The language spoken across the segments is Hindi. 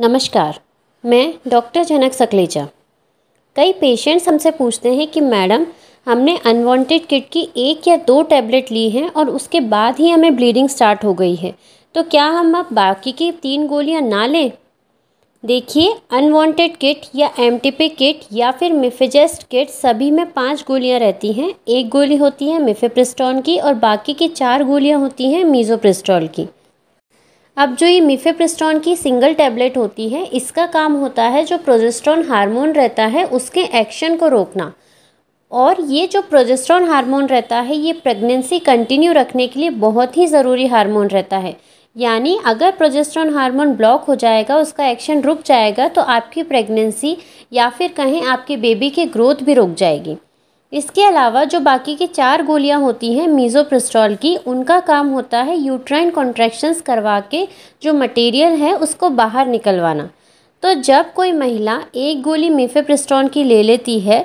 नमस्कार मैं डॉक्टर जनक सकलेजा कई पेशेंट्स हमसे पूछते हैं कि मैडम हमने अनवांटेड किट की एक या दो टैबलेट ली हैं और उसके बाद ही हमें ब्लीडिंग स्टार्ट हो गई है तो क्या हम अब बाकी की तीन गोलियां ना लें देखिए अनवांटेड किट या एम किट या फिर मिफेजेस्ट किट सभी में पांच गोलियां रहती हैं एक गोली होती है मिफेप्रिस्टॉन की और बाकी की चार गोलियां होती हैं मीजोप्रिस्टॉल की अब जो ये मिफेप्रिस्टॉन की सिंगल टैबलेट होती है इसका काम होता है जो प्रोजेस्ट्रॉन हार्मोन रहता है उसके एक्शन को रोकना और ये जो प्रोजेस्ट्रॉन हार्मोन रहता है ये प्रेगनेंसी कंटिन्यू रखने के लिए बहुत ही ज़रूरी हार्मोन रहता है यानी अगर प्रोजेस्ट्रॉन हार्मोन ब्लॉक हो जाएगा उसका एक्शन रुक जाएगा तो आपकी प्रेगनेंसी या फिर कहें आपके बेबी की ग्रोथ भी रुक जाएगी इसके अलावा जो बाकी के चार गोलियां होती हैं मीज़ोप्रिस्टॉल की उनका काम होता है यूट्राइन कॉन्ट्रैक्शंस करवा के जो मटेरियल है उसको बाहर निकलवाना तो जब कोई महिला एक गोली मेफेप्रिस्टॉन की ले लेती है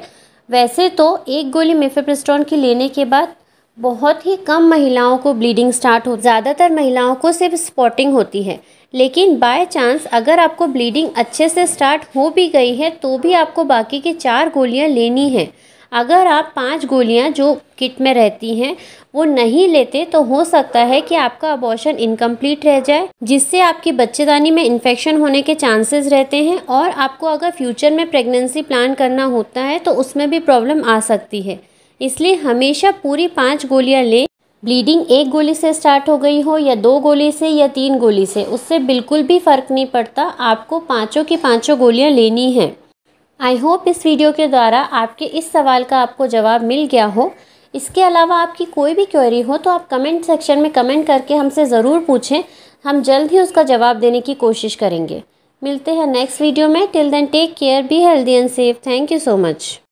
वैसे तो एक गोली मेफेप्रिस्टॉन की लेने के बाद बहुत ही कम महिलाओं को ब्लीडिंग स्टार्ट हो ज़्यादातर महिलाओं को सिर्फ स्पॉटिंग होती है लेकिन बाय चांस अगर आपको ब्लीडिंग अच्छे से स्टार्ट हो भी गई है तो भी आपको बाकी के चार गोलियां लेनी है अगर आप पाँच गोलियाँ जो किट में रहती हैं वो नहीं लेते तो हो सकता है कि आपका अबॉर्शन इनकम्प्लीट रह जाए जिससे आपकी बच्चेदानी में इन्फेक्शन होने के चांसेस रहते हैं और आपको अगर फ्यूचर में प्रेगनेंसी प्लान करना होता है तो उसमें भी प्रॉब्लम आ सकती है इसलिए हमेशा पूरी पाँच गोलियाँ लें ब्लीडिंग एक गोली से स्टार्ट हो गई हो या दो गोली से या तीन गोली से उससे बिल्कुल भी फ़र्क नहीं पड़ता आपको पाँचों की पाँचों गोलियाँ लेनी हैं आई होप इस वीडियो के द्वारा आपके इस सवाल का आपको जवाब मिल गया हो इसके अलावा आपकी कोई भी क्वेरी हो तो आप कमेंट सेक्शन में कमेंट करके हमसे ज़रूर पूछें हम जल्द ही उसका जवाब देने की कोशिश करेंगे मिलते हैं नेक्स्ट वीडियो में till then take care be healthy and safe thank you so much